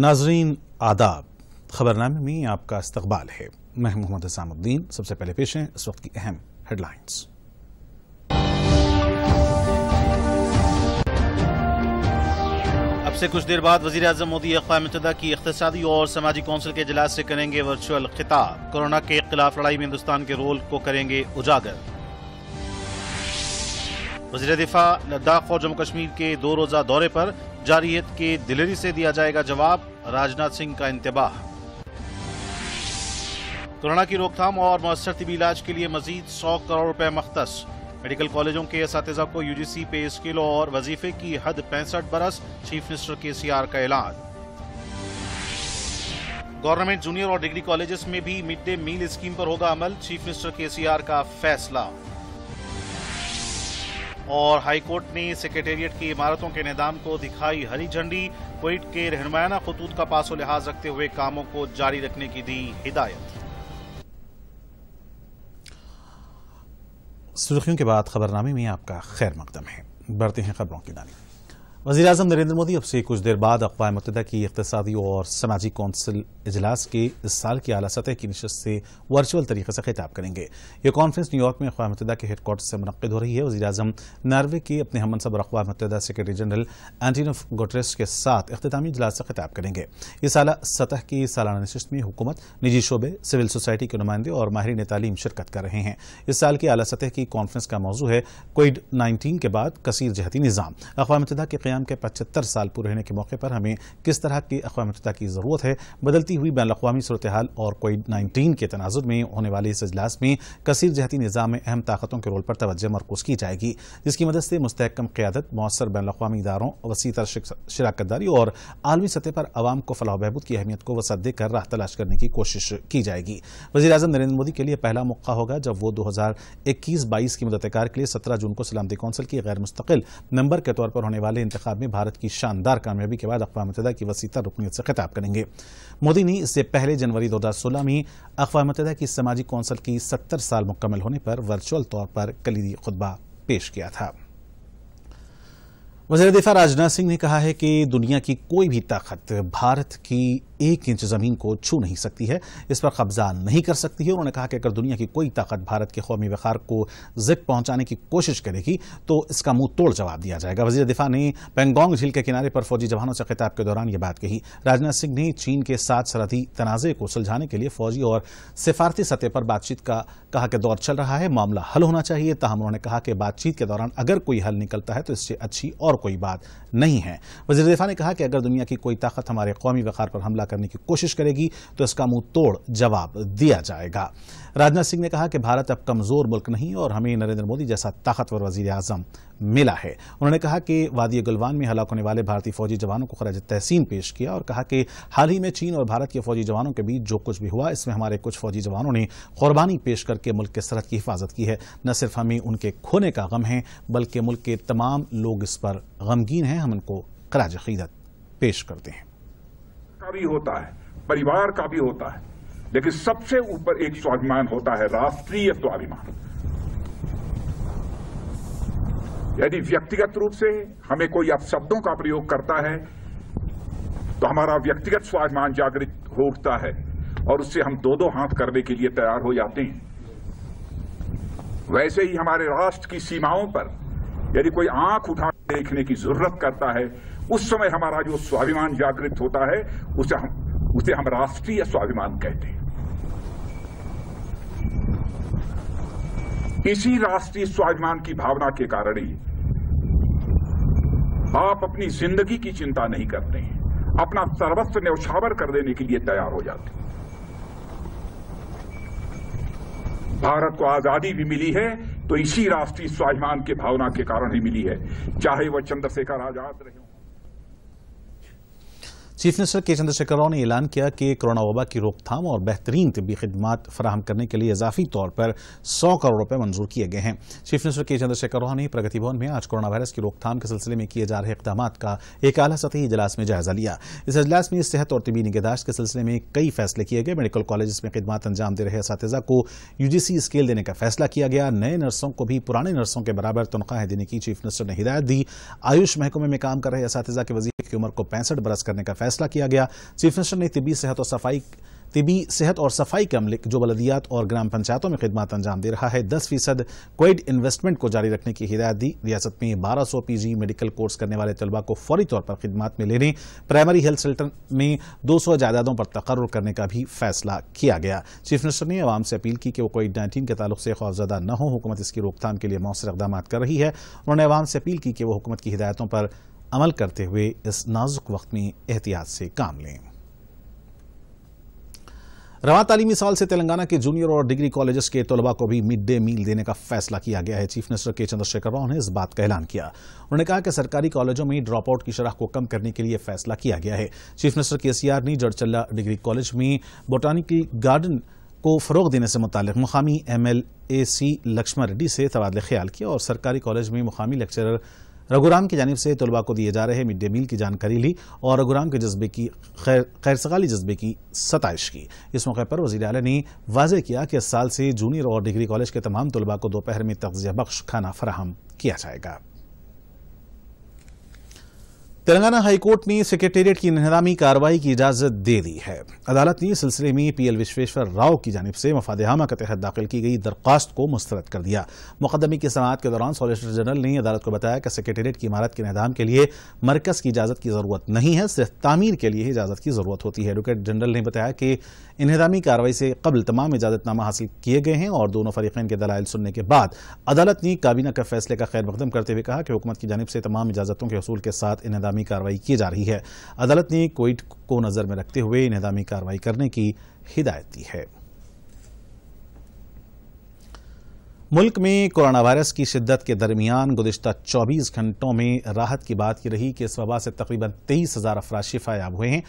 नाजरीन आदाब खबरनामे में आपका इस्तकबाल है मैं मोहम्मद असामुद्दीन सबसे पहले पेश हैं इस वक्त की अहम हेडलाइंस अब से कुछ देर बाद वजी अजम मोदी अकवा मुतदा की इकतदी और समाजी कौंसिल के इजलास से करेंगे वर्चुअल खिताब कोरोना के खिलाफ लड़ाई में हिंदुस्तान के रोल को करेंगे उजागर वजी दिफा लद्दाख और जम्मू कश्मीर के दो रोज़ा दौरे पर जारियत की दिलेरी से दिया जाएगा जवाब राजनाथ सिंह का इंतबाह कोरोना की रोकथाम और मौसर तबी इलाज के लिए मजीद सौ करोड़ रुपए मख्तस मेडिकल कॉलेजों के इस को यूजीसी पे स्किल और वजीफे की हद पैंसठ बरस चीफ मिनिस्टर के सी आर का ऐलान गवर्नमेंट जूनियर और डिग्री कॉलेजेस में भी मिड डे मील स्कीम पर होगा अमल चीफ मिनिस्टर के सी आर का फैसला और हाईकोर्ट ने सेक्रेटेरिएट की इमारतों के निदाम को दिखाई हरी झंडी क्वेट के रहनुमाना खतूत का पासो लिहाज रखते हुए कामों को जारी रखने की दी हिदायत सुर्खियों के बाद खबरनामे में आपका खैर मकदम है बढ़ते हैं खबरों की जानी वजी अजम नरेंद्र मोदी अब से कुछ देर बाद अकवा मतदा की इकतदी और समाजी कौंसिल इजलास के इस साल की अला सतह की नशस्त से वर्चुअल तरीके से खिताब करेंगे यह कॉन्फ्रेंस न्यूयॉर्क में अकवा मतदा के हेडकोार्टर से मनद हो रही है वजी अजम नार्वे के अपने हम सब और अकवा मतदा सेक्रेटरी जनरल एंटीनफ गोटरेस के साथ अख्तामी अजलास से खिताब करेंगे इस अला सतह की सालाना नशस्त में हुकूमत निजी शोबे सिविल सोसाइटी के नुमाइंदे और माहरीन तालीम शिरकत कर रहे हैं इस साल की अला सतह की कॉन्फ्रेंस का मौजू है कोविड नाइन्टीन के बाद कसर जहती निज़ाम अकवा मतदा के क़्याम के पचहत्तर साल पूरे होने के मौके पर हमें किस तरह की अकवा मतदा की ज़रूरत है बदलती हुई बैन अवी सूरत हाल और कोविड नाइन्टीन के तनाजुर में होने वाले इस अजलास में कसर जहती निज़ाम में अहम ताकतों के रोल पर तोज्जह मरकूज की जाएगी जिसकी मदद से मुस्तकम क़्यादत मौसर बैन अवी इदारों वसी तर शराकत दारी और आलमी सतह पर आवाम को फलाह बहबूद की अहमियत को वसा देकर राह तलाश करने की कोशिश की जाएगी वजी अजम नरेंद्र मोदी के लिए पहला मौका होगा जब वो दो हज़ार इक्कीस बाईस की मददगार के लिए सत्रह जून को सलामती कौंसिल की गैर मुस्तकिल नंबर के तौर पर होने वाले इंतबाब इंतबाब में भारत की शानदार कामयाबी के बाद अकवा मतदा की वसीता रुकनीत से खिताब करेंगे मोदी ने इससे पहले जनवरी 2016 में अकवा मतदा की सामाजिक कौंसल की सत्तर साल मुकम्मल होने पर वर्चुअल तौर पर कलीदी खुतबा पेश किया था वजीर दिफा राजनाथ सिंह ने कहा है कि दुनिया की कोई भी ताकत भारत की एक इंच ज़मीन को छू नहीं सकती है इस पर कब्जा नहीं कर सकती है उन्होंने कहा कि अगर दुनिया की कोई ताकत भारत के कौमी वखार को जिक पहुंचाने की कोशिश करेगी तो इसका मुंह तोड़ जवाब दिया जाएगा वजीर दिफा ने पेंगोंग झील के किनारे पर फौजी जवानों से खिताब के दौरान यह बात कही राजनाथ सिंह ने चीन के साथ सरहदी तनाज़े को सुलझाने के लिए फौजी और सिफारती सतह पर बातचीत का कहा कि दौर चल रहा है मामला हल होना चाहिए तहम उन्होंने कहा कि बातचीत के दौरान अगर कोई हल निकलता है तो इससे अच्छी और कोई बात नहीं है वजीर दिफा ने कहा कि अगर दुनिया की कोई ताकत हमारे कौमी वखार पर हमला करने की कोशिश करेगी तो इसका मुंह तोड़ जवाब दिया जाएगा राजनाथ सिंह ने कहा कि भारत अब कमजोर मुल्क नहीं और हमें नरेंद्र मोदी जैसा ताकतवर वजीर आजम मिला है उन्होंने कहा कि वादी गुलवान में हलाक होने वाले भारतीय फौजी जवानों को खराज तहसीन पेश किया और कहा कि हाल ही में चीन और भारत के फौजी जवानों के बीच जो कुछ भी हुआ इसमें हमारे कुछ फौजी जवानों ने कुर्बानी पेश करके मुल्क के सरहद की हिफाजत की है न सिर्फ हमें उनके खोने का गम है बल्कि मुल्क के तमाम लोग इस पर गमगीन हैं हम उनको खराज अकीदत पेश करते हैं भी होता है परिवार का भी होता है लेकिन सबसे ऊपर एक स्वाभिमान होता है राष्ट्रीय स्वाभिमान यदि व्यक्तिगत रूप से हमें कोई अपशब्दों का प्रयोग करता है तो हमारा व्यक्तिगत स्वाभिमान जागृत हो उठता है और उससे हम दो दो हाथ करने के लिए तैयार हो जाते हैं वैसे ही हमारे राष्ट्र की सीमाओं पर यदि कोई आंख उठा देखने की जरूरत करता है उस समय हमारा जो स्वाभिमान जागृत होता है उसे हम उसे हम राष्ट्रीय स्वाभिमान कहते हैं इसी राष्ट्रीय स्वाभिमान की भावना के कारण ही आप अपनी जिंदगी की चिंता नहीं करते हैं अपना सर्वस्व न्यौछावर कर देने के लिए तैयार हो जाते हैं भारत को आजादी भी मिली है तो इसी राष्ट्रीय स्वाभिमान के भावना के कारण ही मिली है चाहे वह चंद्रशेखर आजाद रहे हों चीफ मिनिस्टर के चंद्रशेखर राव ने ऐलान किया कि कोरोना वबा की रोकथाम और बेहतरीन तबी खदम फराहम करने के लिए इजाफी तौर पर सौ करोड़ रुपए मंजूर किए गए हैं चीफ मिनिस्टर के चंद्रशेखर राव ने प्रगति भवन में आज कोरोना वायरस की रोकथाम के सिलसिले में किए जा रहे इकदाम का एक आला सतही इजलास में जायजा लिया इस अजलास में सेहत और तबी निगहदाश्त के सिलसिले में कई फैसले किए गए मेडिकल कॉलेज में खदमत अंजाम दे रहे इस को यूजीसी स्केल देने का फैसला किया गया नए नर्सों को भी पुराने नर्सों के बराबर तनख्वाहें देने की चीफ मिनिस्टर ने हिदायत दी आयुष महकमे में काम कर रहे इस के की उम्र को पैंसठ बरस करने का फैसला फैसला किया गया चीफ मिनिस्टर ने तिबी सेहत और सफाई तिबी सेहत और सफाई के अमले जो बलदियात और ग्राम पंचायतों में खिदमत अंजाम दे रहा है दस फीसद क्विड इन्वेस्टमेंट को जारी रखने की हिदायत दी रियासत में बारह सौ पी जी मेडिकल कोर्स करने वाले तलबा को फौरी तौर पर खिदमत में लेने प्राइमरी हेल्थ सेंटर में दो सौ जायदादों पर तकर्र करने का भी फैसला किया गया चीफ मिनिस्टर ने आवाम से अपील की कि वो कोविड नाइन्टीन के ताल्लुक से खौफजदा न हो हुकूमत इसकी रोकथाम के लिए मौसर इकदाम कर रही है उन्होंने आवाम से अपील की कि वह हुकूमत की हिदायतों पर अमल करते हुए इस नाजुक वक्त में एहतियात से काम लें रवा तालीमी साल से तेलंगाना के जूनियर और डिग्री कॉलेजेस के तलबा को भी मिड डे मील देने का फैसला किया गया है चीफ मिनिस्टर के चंद्रशेखर राव ने इस बात का ऐलान किया उन्होंने कहा कि सरकारी कॉलेजों में ड्रॉप आउट की शराह को कम करने के लिए फैसला किया गया है चीफ मिनिस्टर के सी आर ने जड़चल्ला डिग्री कॉलेज में बोटानिकल गार्डन को फ़रोग देने से मुतल मुकामी M L A C Laxman Reddy से तबादले ख्याल किया और सरकारी कॉलेज में मुकामी लेक्चरर रघुराम की जानब से तलबा को दिए जा रहे मिड डे मील की जानकारी ली और रघुराम के जज्बे की खैर खैरसगाली जज्बे की सतश की इस मौके पर वजी अल ने वाजे किया कि इस साल से जूनियर और डिग्री कॉलेज के तमाम तलबा को दोपहर में तगजिया बख्श खाना फराहम किया जाएगा तेलंगाना हाईकोर्ट ने सेक्रेटेरिएट की निहरामी कार्रवाई की इजाजत दे दी है अदालत ने इस सिलसिले में पीएल विश्वेश्वर राव की जानब से हामा के तहत दाखिल की गई दरख्वास्त को मुस्तरद कर दिया मुकदमे की समात के दौरान सॉलिसिटर जनरल ने अदालत को बताया कि सेक्रेटेरिएट की इमारत के नहदाम के लिए मरकज की इजाजत की जरूरत नहीं है सिर्फ तमीर के लिए इजाजत की जरूरत होती है एडवोकेट जनरल ने बताया कि इनहदामी कार्रवाई से कबल तमाम इजाजतनामा हासिल किए गए हैं और दोनों फरीकैन के दलाइल सुनने के बाद अदालत ने काबीना के फैसले का खैर मकदम करते हुए कहा कि हुकूमत की जानब से तमाम इजाजतों के असूल के साथ इनहदाम इंतजामी कार्रवाई की जा रही है अदालत ने कोविड को नजर में रखते हुए इंतजामी कार्रवाई करने की हिदायत दी है मुल्क में कोरोना वायरस की शिद्दत के दरमियान गुजशत 24 घंटों में राहत की बात की रही कि इस वबा से तकरीबन तेईस हज़ार शिफा शिफायाब हुए हैं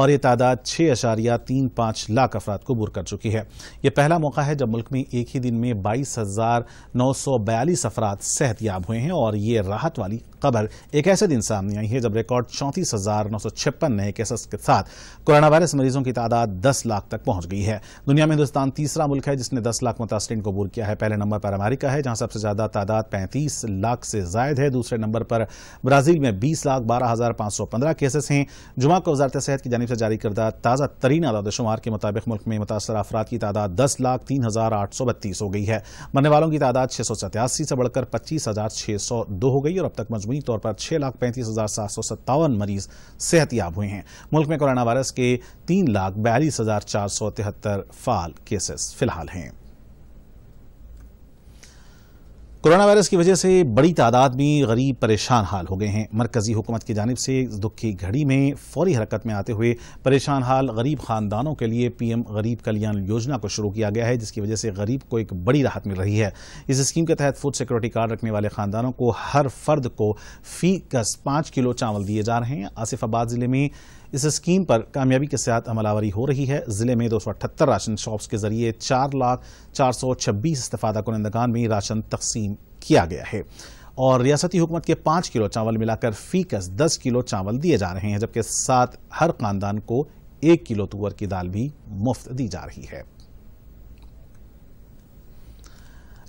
और ये तादाद छह अशारिया तीन पांच लाख अफराद को बुर कर चुकी है यह पहला मौका है जब मुल्क में एक ही दिन में बाईस हज़ार नौ सौ बयालीस अफराद सेहतयाब हुए हैं और ये राहत वाली खबर एक ऐसे दिन सामने आई है जब रिकॉर्ड चौंतीस हजार नौ सौ छप्पन नए केसेस के साथ कोरोना वायरस मरीजों की तादाद दस लाख तक पहुंच गई है दुनिया में हिंदुस्तान तीसरा मुल्क है जिसने दस लाख मुतासरी कबूल किया है पहले नंबर पर अमेरिका है जहां सबसे ज्यादा तादाद पैंतीस लाख से जायद है दूसरे नंबर पर ब्राजील में बीस लाख बारह हजार पांच सौ पंद्रह केसेस हैं जुमा को वजारत सेहत की जानी से जारी करदा ताज़ा तरीन आदादशुमार के मुताबिक मुल्क में मुतासर अफराद की तादाद दस लाख तीन हजार आठ सौ बत्तीस हो गई है मरने वालों की तादाद छह सौ सतासी से बढ़कर पच्चीस हजार छह सौ दो हो गई और अब तक मजमू मजमूी तौर पर छह लाख पैंतीस हजार सात सौ सत्तावन मरीज सेहतियाब हुए हैं मुल्क में कोरोना वायरस के तीन लाख बयालीस हजार चार सौ तिहत्तर फाल केसेस फिलहाल हैं कोरोना वायरस की वजह से बड़ी तादाद में गरीब परेशान हाल हो गए हैं मरकजी हुकूमत की जानब से दुख की घड़ी में फौरी हरकत में आते हुए परेशान हाल गरीब खानदानों के लिए पीएम गरीब कल्याण योजना को शुरू किया गया है जिसकी वजह से गरीब को एक बड़ी राहत मिल रही है इस स्कीम के तहत फूड सिक्योरिटी कार्ड रखने वाले खानदानों को हर फर्द को फी कस पाँच किलो चावल दिए जा रहे हैं आसिफाबाद ज़िले में इस स्कीम पर कामयाबी के साथ अमलावरी हो रही है जिले में दो राशन शॉप्स के जरिए चार लाख चार सौ छब्बीस इस्तफादा कुनंदगान में राशन तकसीम किया गया है और रियासती हुकूमत के पाँच किलो चावल मिलाकर फीकस दस किलो चावल दिए जा रहे हैं जबकि सात हर खानदान को एक किलो तुअर की दाल भी मुफ्त दी जा रही है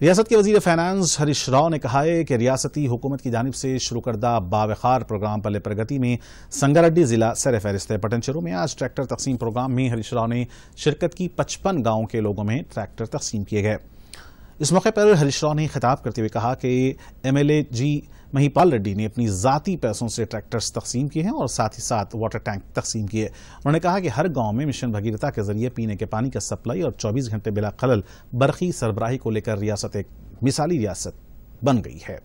रियासत के वजीर फाइनेंस हरीश राव ने कहा है कि रियासती हुकूमत की जानब से शुरू करदा बावखार प्रोग्राम पल्ले प्रगति में संगारड्डी जिला सर फहरिस्त है पटनचरों में आज ट्रैक्टर तकसीम प्रोग्राम में हरीश राव ने शिरकत की पचपन गांवों के लोगों में ट्रैक्टर तकसीम किए गए इस मौके पर हरीश राव ने खिताब करते हुए कहा कि एमएलए जी महीपाल रेड्डी ने अपनी जाति पैसों से ट्रैक्टर्स तकसीम किए हैं और साथ ही साथ वाटर टैंक तकसीम किए उन्होंने कहा कि हर गांव में मिशन भगीरथा के जरिए पीने के पानी का सप्लाई और 24 घंटे बिला खलल बरखी सरबराही को लेकर रियासत एक मिसाली रियासत बन गई है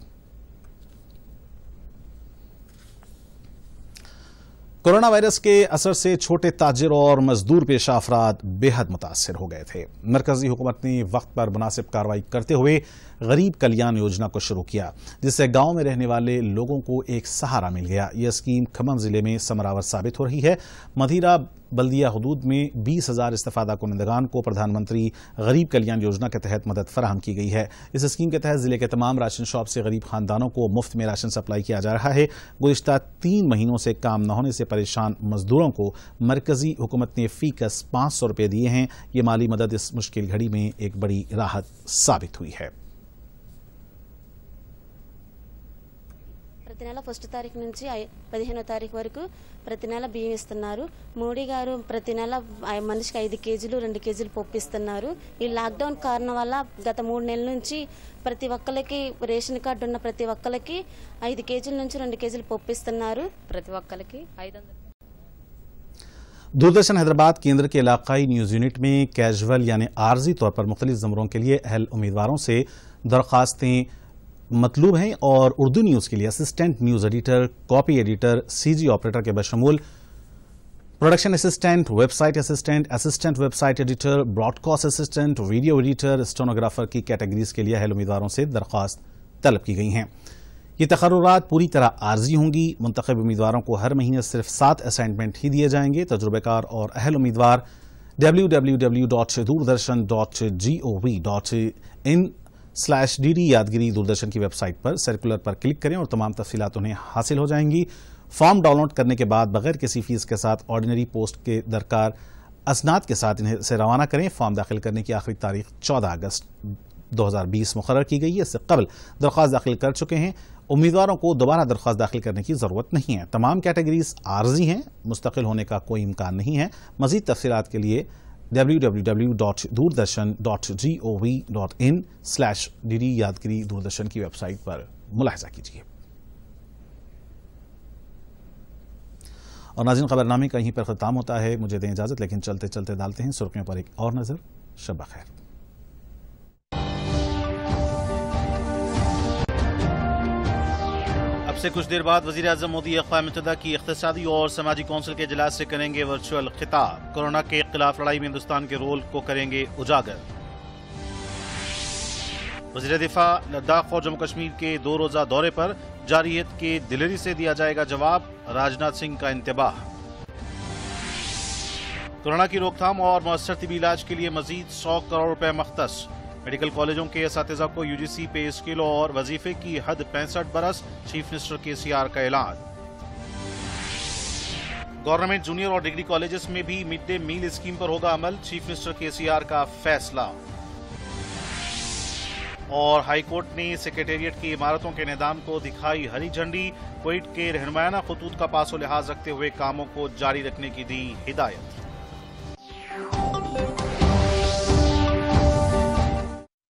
कोरोना वायरस के असर से छोटे ताजिर और मजदूर पेशा अफराद बेहद मुतासर हो गए थे मरकजी हुकूमत ने वक्त पर मुनासिब कार्रवाई करते हुए गरीब कल्याण योजना को शुरू किया जिससे गांव में रहने वाले लोगों को एक सहारा मिल गया यह स्कीम खमन जिले में समरावर साबित हो रही है मदिरा बल्दिया हदूद में बीस हज़ार इस्तफादा कुनंदगान को प्रधानमंत्री गरीब कल्याण योजना के तहत मदद फराहम की गई है इस स्कीम के तहत ज़िले के तमाम राशन शॉप से गरीब खानदानों को मुफ्त में राशन सप्लाई किया जा रहा है गुजशत तीन महीनों से काम न होने से परेशान मजदूरों को मरकजी हुकूमत ने फीकस पाँच सौ रुपये दिए हैं ये माली मदद इस मुश्किल घड़ी में एक बड़ी राहत साबित हुई है ప్రతి నెల ఫస్ట్ తారీఖు నుంచి పదిహేనో తారీఖు వరకు ప్రతి నెల బియ్యం ఇస్తున్నారు మోడీ గారు ప్రతి నెల మనిషికి ఐదు కేజీలు రెండు కేజీలు పొప్పిస్తున్నారు ఈ లాక్డౌన్ కారణం వల్ల గత మూడు నెలల నుంచి ప్రతి ఒక్కరికి రేషన్ కార్డు ఉన్న ప్రతి ఒక్కరికి ఐదు కేజీల నుంచి రెండు కేజీలు పొప్పిస్తున్నారు ప్రతి ఒక్కరికి ఐదు दूरदर्शन हैदराबाद केंद्र के इलाकाई न्यूज़ यूनिट में कैजुअल यानी आर्जी तौर पर मुख्तलिफ ज़मरों के लिए अहल उम्मीदवारों से दरख्वास्तें मतलूब हैं और उर्दू न्यूज़ के लिए assistant news editor copy editor CG operator के बशमूल production assistant website assistant assistant website editor broadcast assistant video editor stenographer की कैटेगरीज के लिए अहल उम्मीदवारों से दरख्वास्त तलब की गई हैं ये तकर्रत पूरी तरह आर्जी होंगी मुंतब उम्मीदवारों को हर महीने सिर्फ सात असाइनमेंट ही दिए जाएंगे तजुर्बेकार और अहल उम्मीदवार W W W dot Doordarshan dot G O V dot in slash D D Yadagiri Doordarshan की वेबसाइट पर सर्कुलर पर क्लिक करें और तमाम तफसीत उन्हें हासिल हो जाएंगी फॉर्म डाउनलोड करने के बाद बगैर किसी फीस के साथ ऑर्डिनरी पोस्ट के दरकार असनाद के साथ इन्हें से रवाना करें फॉर्म दाखिल करने की आखिरी तारीख 14 अगस्त 2020 मुकर की गई है इससे कबल दरख्वास्त दाखिल कर चुके हैं उम्मीदवारों को दोबारा दरख्वास्त दाखिल करने की ज़रूरत नहीं है तमाम कैटेगरीज आर्जी हैं मुस्तकिल होने का कोई इम्कान नहीं है मजीद तफसीत के लिए www.doordarshan.gov.in slash D Yadagiri Doordarshan की वेबसाइट पर मुलाजा कीजिए और नाजिन खबरनामे का यहीं पर ख़त्म होता है मुझे दें इजाज़त लेकिन चलते चलते डालते हैं सुर्खियों पर एक और नज़र शब खैर अब से कुछ देर बाद वजी अजम मोदी अकवा मुतदा की इकतदी और समाजी कौंसिल के अजलास से करेंगे वर्चुअल खिताब कोरोना के खिलाफ लड़ाई में हिंदुस्तान के रोल को करेंगे उजागर वजी दिफा लद्दाख और जम्मू कश्मीर के दो रोजा दौरे पर जारीत के दिलेरी से दिया जाएगा जवाब राजनाथ सिंह का इंतबाह कोरोना की रोकथाम और मौसर तबी इलाज के लिए मजीद सौ करोड़ रुपए मख्तस मेडिकल कॉलेजों के इस को यूजीसी पे स्किल और वजीफे की हद पैंसठ बरस चीफ मिनिस्टर के सी आर का ऐलान गवर्नमेंट जूनियर और डिग्री कॉलेजेस में भी मिड डे मील स्कीम पर होगा अमल चीफ मिनिस्टर के सी आर का फैसला और हाईकोर्ट ने सेक्रेटेरिएट की इमारतों के निदान को दिखाई हरी झंडी कोविड के रहनुमाना खतूत का पासो लिहाज रखते हुए कामों को जारी रखने की दी हिदायत